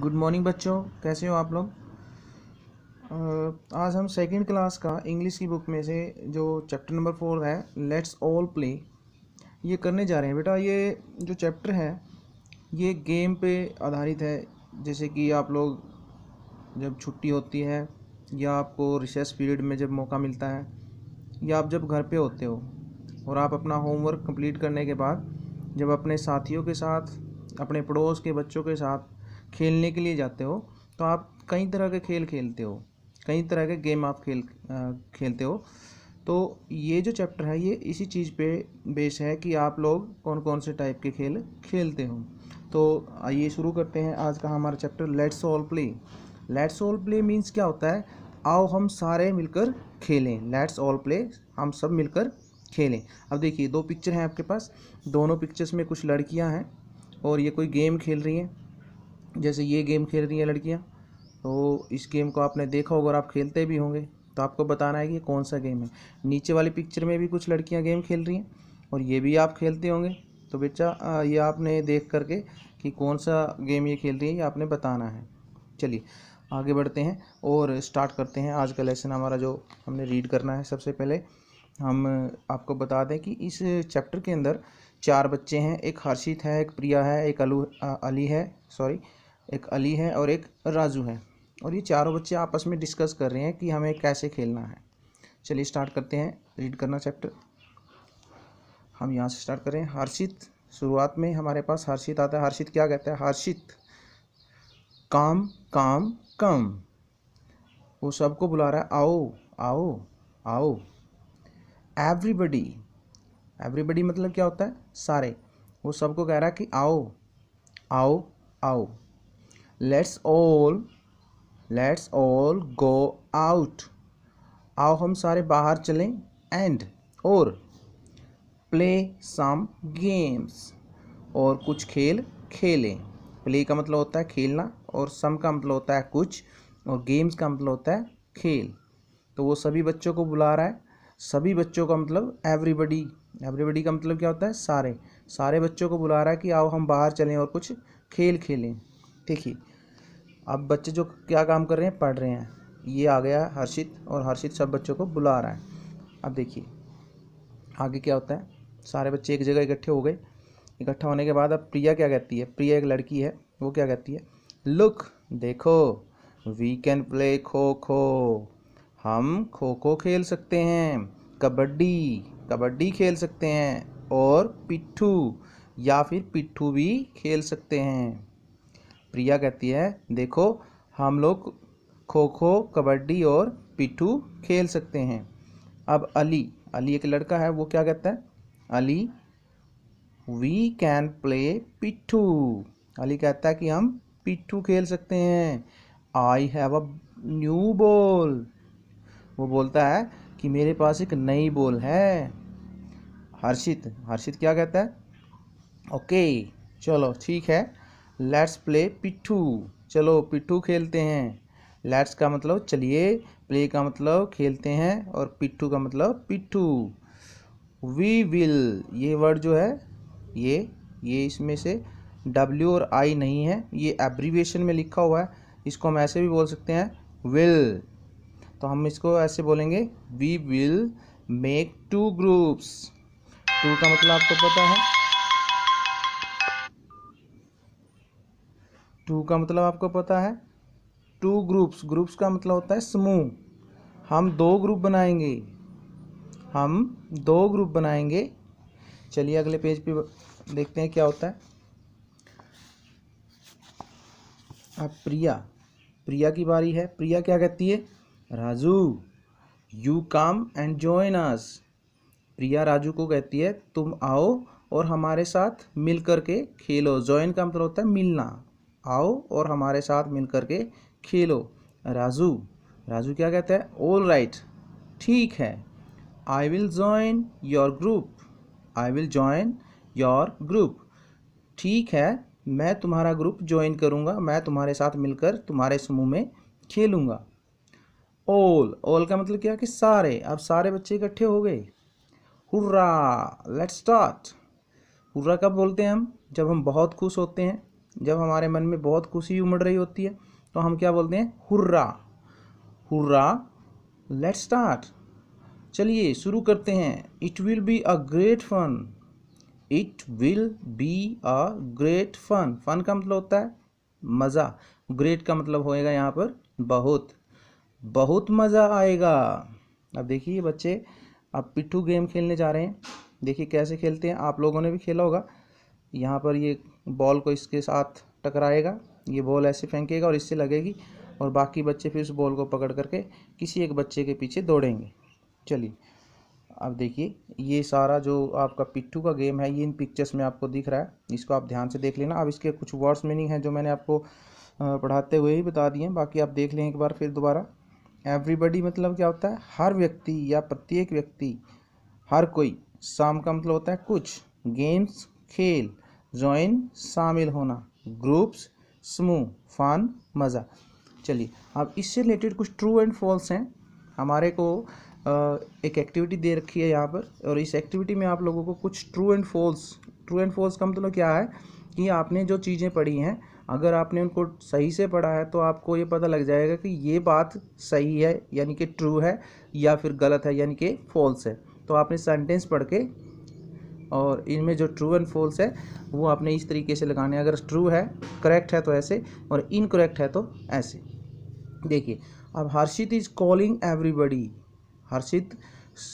good morning बच्चों कैसे हो आप लोग आज हम सेकंड क्लास का इंग्लिश की बुक में से जो चैप्टर नंबर फोर है लेट्स ऑल प्ले ये करने जा रहे हैं बेटा ये जो चैप्टर है ये गेम पे आधारित है जैसे कि आप लोग जब छुट्टी होती है या आपको रिसेस पीरियड में जब मौका मिलता है या आप जब घर पे होते हो और आप अपना होमवर्क कंप्लीट करने के बाद जब अपने साथियों के साथ अपने पड़ोस के बच्चों के साथ खेलने के लिए जाते हो तो आप कई तरह के खेल खेलते हो कई तरह के गेम आप खेल खेलते हो तो ये जो चैप्टर है ये इसी चीज़ पे बेस है कि आप लोग कौन कौन से टाइप के खेल खेलते हो तो आइए शुरू करते हैं आज का हमारा chapter let's all play let's all play means क्या होता है आओ हम सारे मिलकर खेलें लेट्स ऑल प्ले हम सब मिलकर खेलें अब देखिए दो पिक्चर हैं आपके पास दोनों पिक्चर्स में कुछ लड़कियां हैं और ये कोई गेम खेल रही हैं जैसे ये गेम खेल रही हैं लड़कियाँ तो इस गेम को आपने देखा होगा और आप खेलते भी होंगे तो आपको बताना है कि कौन सा गेम है नीचे वाली पिक्चर में भी कुछ लड़कियाँ गेम खेल रही हैं और ये भी आप खेलते होंगे तो बच्चा ये आपने देख करके कि कौन सा गेम ये खेल रही है ये आपने बताना है चलिए आगे बढ़ते हैं और स्टार्ट करते हैं आज का लेसन हमारा जो हमने रीड करना है सबसे पहले हम आपको बता दें कि इस चैप्टर के अंदर चार बच्चे हैं एक हर्षित है एक प्रिया है एक अलू अली है सॉरी एक अली है और एक राजू है और ये चारों बच्चे आपस में डिस्कस कर रहे हैं कि हमें कैसे खेलना है चलिए स्टार्ट करते हैं रीड करना चैप्टर हम यहाँ से स्टार्ट करें हर्षित शुरुआत में हमारे पास हर्षित आता है हर्षित क्या कहता है हर्षित काम काम कम वो सबको बुला रहा है आओ आओ आओ एवरीबडी एवरीबडी मतलब क्या होता है सारे वो सबको कह रहा है कि आओ आओ आओ let's all let's all go out आओ हम सारे बाहर चलें एंड और प्ले सम गेम्स और कुछ खेल खेलें प्ले का मतलब होता है खेलना और सम का मतलब होता है कुछ और गेम्स का मतलब होता है खेल तो वो सभी बच्चों को बुला रहा है सभी बच्चों का मतलब एवरीबडी एवरीबडी का मतलब क्या होता है सारे सारे बच्चों को बुला रहा है कि आओ हम बाहर चलें और कुछ खेल खेलें ठीक ही अब बच्चे जो क्या काम कर रहे हैं पढ़ रहे हैं ये आ गया हर्षित और हर्षित सब बच्चों को बुला रहा है अब देखिए आगे क्या होता है सारे बच्चे एक जगह इकट्ठे हो गए इकट्ठा होने के बाद अब प्रिया क्या कहती है प्रिया एक लड़की है वो क्या कहती है लुक देखो वी कैन प्ले खो खो हम खो खो खेल सकते हैं कबड्डी कबड्डी खेल सकते हैं और पिट्ठू या फिर पिट्ठू भी खेल सकते हैं प्रिया कहती है देखो हम लोग खो खो कबड्डी और पिट्ठू खेल सकते हैं अब अली अली एक लड़का है वो क्या कहता है अली वी कैन प्ले पिट्ठू अली कहता है कि हम पिट्ठू खेल सकते हैं I have a new ball वो बोलता है कि मेरे पास एक नई बॉल है हर्षित हर्षित क्या कहता है ओके चलो ठीक है लेट्स प्ले पिट्ठू चलो पिट्ठू खेलते हैं लेट्स का मतलब चलिए प्ले का मतलब खेलते हैं और पिट्ठू का मतलब पिट्ठू वी विल ये वर्ड जो है ये ये इसमें से डब्ल्यू और आई नहीं है ये एब्रीवेशन में लिखा हुआ है इसको हम ऐसे भी बोल सकते हैं विल तो हम इसको ऐसे बोलेंगे we will make two groups two का मतलब आपको पता है टू का मतलब आपको पता है टू ग्रुप्स ग्रुप्स का मतलब होता है समूह हम दो ग्रुप बनाएंगे हम दो ग्रुप बनाएंगे चलिए अगले पेज पे देखते हैं क्या होता है अब प्रिया प्रिया की बारी है प्रिया क्या कहती है Raju you come and join us Priya Raju को कहती है तुम आओ और हमारे साथ मिल के खेलो ज्वाइन का मतलब होता है मिलना आओ और हमारे साथ मिल करके खेलो राजू राजू क्या कहता है ऑल राइट ठीक है I will join your group I will join your group ठीक है मैं तुम्हारा ग्रुप ज्वाइन करूँगा मैं तुम्हारे साथ मिलकर तुम्हारे समूह में खेलूँगा ऑल ऑल का मतलब क्या कि सारे अब सारे बच्चे इकट्ठे हो गए हुर्रा लेट्स स्टार्ट हुर्रा कब बोलते हैं हम जब हम बहुत खुश होते हैं जब हमारे मन में बहुत खुशी उमड़ रही होती है तो हम क्या बोलते हैं हुर्रा हुर्रा लेट स्टार्ट चलिए शुरू करते हैं it will be a great fun it will be a great fun fun का मतलब होता है मज़ा ग्रेट का मतलब होएगा यहाँ पर बहुत बहुत मज़ा आएगा अब देखिए बच्चे अब पिट्ठू गेम खेलने जा रहे हैं देखिए कैसे खेलते हैं आप लोगों ने भी खेला होगा यहाँ पर ये बॉल को इसके साथ टकराएगा ये बॉल ऐसे फेंकेगा और इससे लगेगी और बाकी बच्चे फिर उस बॉल को पकड़ करके किसी एक बच्चे के पीछे दौड़ेंगे चलिए अब देखिए ये सारा जो आपका पिट्ठू का गेम है ये इन पिक्चर्स में आपको दिख रहा है इसको आप ध्यान से देख लेना अब इसके कुछ वर्ड्स मीनिंग हैं जो मैंने आपको पढ़ाते हुए ही बता दिए बाकी आप देख लें एक बार फिर दोबारा एवरीबडी मतलब क्या होता है हर व्यक्ति या प्रत्येक व्यक्ति हर कोई शाम का मतलब होता है कुछ गेम्स खेल ज्वाइन शामिल होना ग्रुप्स समूह फन मज़ा चलिए अब इससे रिलेटेड कुछ ट्रू एंड फॉल्स हैं हमारे को एक एक्टिविटी दे रखी है यहाँ पर और इस एक्टिविटी में आप लोगों को कुछ true and false true and false का मतलब क्या है कि आपने जो चीज़ें पढ़ी हैं अगर आपने उनको सही से पढ़ा है तो आपको ये पता लग जाएगा कि ये बात सही है यानी कि ट्रू है या फिर गलत है यानी कि फॉल्स है तो आपने सेंटेंस पढ़ के और इनमें जो ट्रू एंड फॉल्स है वो आपने इस तरीके से लगाने अगर ट्रू है करेक्ट है तो ऐसे और इनकरेक्ट है तो ऐसे देखिए अब Harshit is calling everybody Harshit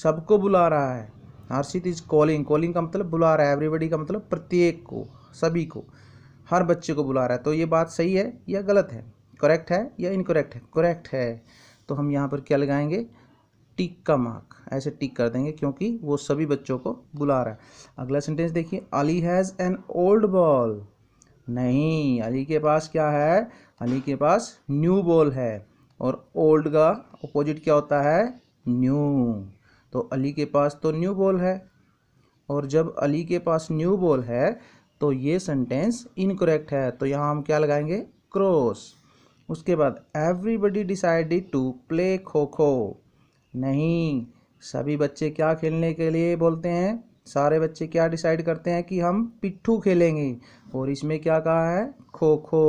सबको बुला रहा है हर्षित इज़ कॉलिंग कॉलिंग का मतलब बुला रहा है एवरीबडी का मतलब प्रत्येक को सभी को हर बच्चे को बुला रहा है तो ये बात सही है या गलत है करेक्ट है या इनकरेक्ट है करेक्ट है तो हम यहाँ पर क्या लगाएंगे टिक का मार्क ऐसे टिक कर देंगे क्योंकि वो सभी बच्चों को बुला रहा है अगला सेंटेंस देखिए Ali has an old ball नहीं अली के पास क्या है अली के पास न्यू बॉल है और ओल्ड का अपोजिट क्या होता है न्यू तो अली के पास तो न्यू बॉल है और जब अली के पास न्यू बॉल है तो ये सेंटेंस इनकोरेक्ट है तो यहाँ हम क्या लगाएंगे क्रॉस उसके बाद एवरीबडी डिसाइडेड टू प्ले खो खो नहीं सभी बच्चे क्या खेलने के लिए बोलते हैं सारे बच्चे क्या डिसाइड करते हैं कि हम पिट्ठू खेलेंगे और इसमें क्या कहा है खो खो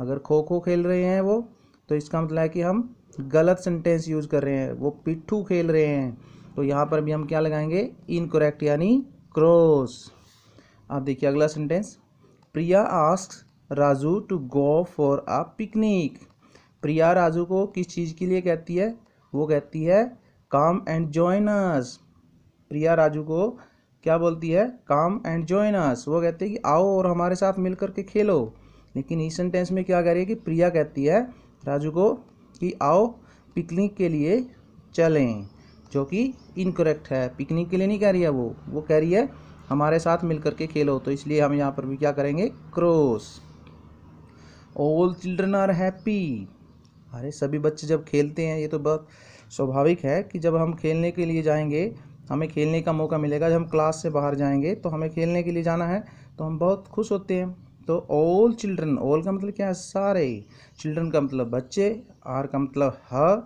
अगर खो खो खेल रहे हैं वो तो इसका मतलब है कि हम गलत सेंटेंस यूज़ कर रहे हैं वो पिट्ठू खेल रहे हैं तो यहाँ पर भी हम क्या लगाएंगे इनकोरेक्ट यानी क्रॉस आप देखिए अगला sentence Priya ask Raju to go for a picnic Priya Raju को किस चीज़ के लिए कहती है वो कहती है काम एंड जॉइनस प्रिया राजू को क्या बोलती है काम एंड ज्वाइनस वो कहती है कि आओ और हमारे साथ मिल करके खेलो लेकिन इस सेंटेंस में क्या कह रही है कि प्रिया कहती है राजू को कि आओ पिकनिक के लिए चलें जो कि इनकरेक्ट है पिकनिक के लिए नहीं कह रही है वो वो कह रही है हमारे साथ मिल करके खेलो तो इसलिए हम यहाँ पर भी क्या करेंगे cross all children are happy अरे सभी बच्चे जब खेलते हैं ये तो बहुत स्वाभाविक है कि जब हम खेलने के लिए जाएंगे हमें खेलने का मौका मिलेगा जब हम क्लास से बाहर जाएंगे तो हमें खेलने के लिए जाना है तो हम बहुत खुश होते हैं तो ऑल चिल्ड्रन ऑल का मतलब क्या है सारे चिल्ड्रन का मतलब बच्चे आर का मतलब ह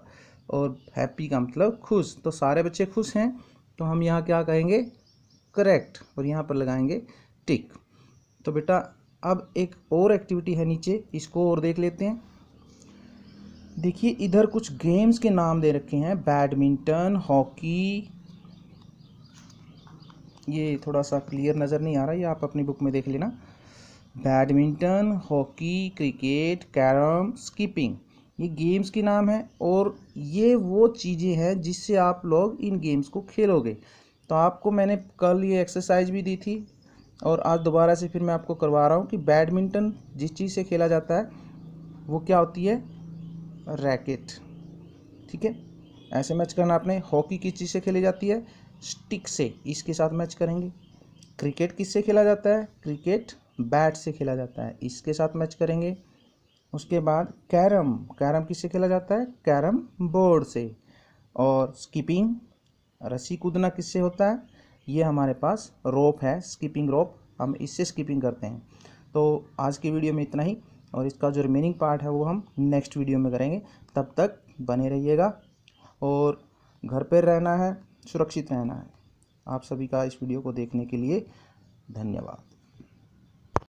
और हैप्पी का मतलब खुश तो सारे बच्चे खुश हैं तो हम यहाँ क्या कहेंगे करेक्ट और यहाँ पर लगाएंगे टिक तो बेटा अब एक और एक्टिविटी है नीचे इसको और देख लेते हैं देखिए इधर कुछ गेम्स के नाम दे रखे हैं बैडमिंटन हॉकी ये थोड़ा सा क्लियर नज़र नहीं आ रहा ये आप अपनी बुक में देख लेना badminton hockey cricket carrom skipping ये गेम्स के नाम है और ये वो चीज़ें हैं जिससे आप लोग इन गेम्स को खेलोगे तो आपको मैंने कल ये एक्सरसाइज भी दी थी और आज दोबारा से फिर मैं आपको करवा रहा हूँ कि बैडमिंटन जिस चीज़ से खेला जाता है वो क्या होती है रैकेट ठीक है ऐसे मैच करना आपने हॉकी किस चीज़ से खेली जाती है स्टिक से इसके साथ मैच करेंगे क्रिकेट किससे खेला जाता है क्रिकेट बैट से खेला जाता है इसके साथ मैच करेंगे उसके बाद कैरम कैरम किससे खेला जाता है कैरम बोर्ड से और स्कीपिंग रस्सी कूदना किससे होता है ये हमारे पास रोप है स्कीपिंग रोप हम इससे स्कीपिंग करते हैं तो आज की वीडियो में इतना ही और इसका जो रिमेनिंग पार्ट है वो हम नेक्स्ट वीडियो में करेंगे तब तक बने रहिएगा और घर पर रहना है सुरक्षित रहना है आप सभी का इस वीडियो को देखने के लिए धन्यवाद